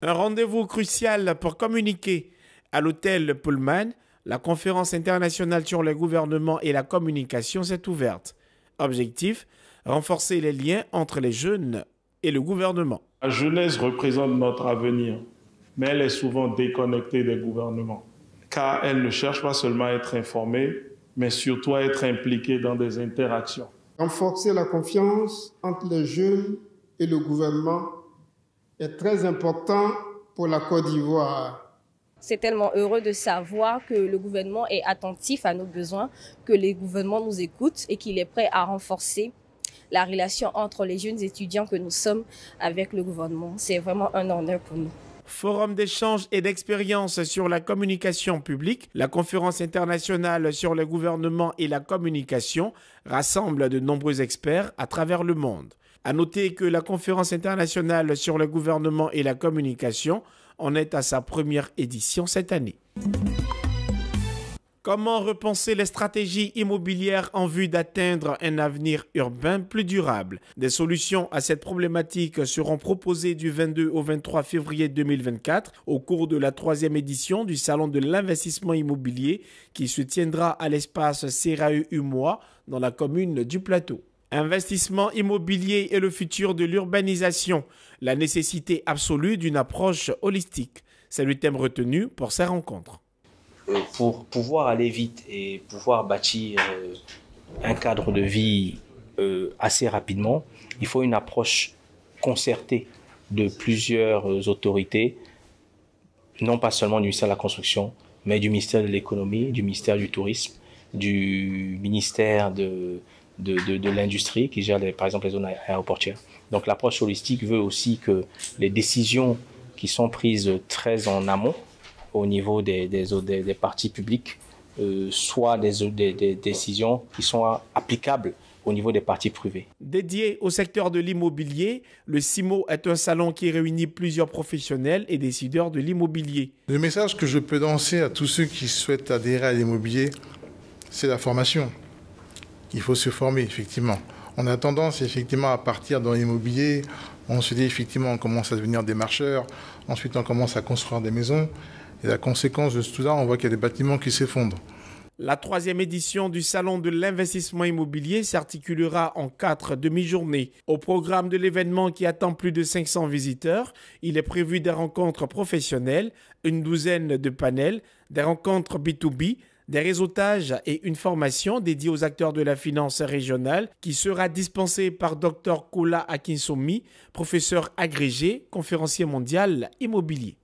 Un rendez-vous crucial pour communiquer à l'hôtel Pullman. La conférence internationale sur le gouvernement et la communication s'est ouverte. Objectif renforcer les liens entre les jeunes et le gouvernement. La jeunesse représente notre avenir, mais elle est souvent déconnectée des gouvernements, car elle ne cherche pas seulement à être informée, mais surtout à être impliquée dans des interactions. Renforcer la confiance entre les jeunes et le gouvernement est très important pour la Côte d'Ivoire. C'est tellement heureux de savoir que le gouvernement est attentif à nos besoins, que les gouvernements nous écoute et qu'il est prêt à renforcer la relation entre les jeunes étudiants que nous sommes avec le gouvernement. C'est vraiment un honneur pour nous forum d'échange et d'expérience sur la communication publique, la conférence internationale sur le gouvernement et la communication rassemble de nombreux experts à travers le monde. À noter que la conférence internationale sur le gouvernement et la communication en est à sa première édition cette année. Comment repenser les stratégies immobilières en vue d'atteindre un avenir urbain plus durable Des solutions à cette problématique seront proposées du 22 au 23 février 2024 au cours de la troisième édition du Salon de l'investissement immobilier qui se tiendra à l'espace CRAE humois dans la commune du Plateau. Investissement immobilier et le futur de l'urbanisation, la nécessité absolue d'une approche holistique. C'est le thème retenu pour ces rencontres. Euh, pour pouvoir aller vite et pouvoir bâtir euh, un cadre de vie euh, assez rapidement, il faut une approche concertée de plusieurs autorités, non pas seulement du ministère de la Construction, mais du ministère de l'Économie, du ministère du Tourisme, du ministère de, de, l'Industrie qui gère par exemple les zones aéroportières. Donc l'approche holistique veut aussi que les décisions qui sont prises très en amont au niveau des, des, des, partis euh, soit des, des, décisions qui sont applicables au niveau des parties privées. Dédié au secteur de l'immobilier, le CIMO est un salon qui réunit plusieurs professionnels et décideurs de l'immobilier. Le message que je peux lancer à tous ceux qui souhaitent adhérer à l'immobilier, c'est la formation. Il faut se former, effectivement. On a tendance, effectivement, à partir dans l'immobilier. On se dit, effectivement, on commence à devenir des marcheurs. Ensuite, on commence à construire des maisons. Et la conséquence de tout ça, on voit qu'il y a des bâtiments qui s'effondrent. La troisième édition du Salon de l'investissement immobilier s'articulera en quatre demi-journées. Au programme de l'événement qui attend plus de 500 visiteurs, il est prévu des rencontres professionnelles, une douzaine de panels, des rencontres B2B, des réseautages et une formation dédiée aux acteurs de la finance régionale qui sera dispensée par Dr Kola Akinsomi, professeur agrégé, conférencier mondial immobilier.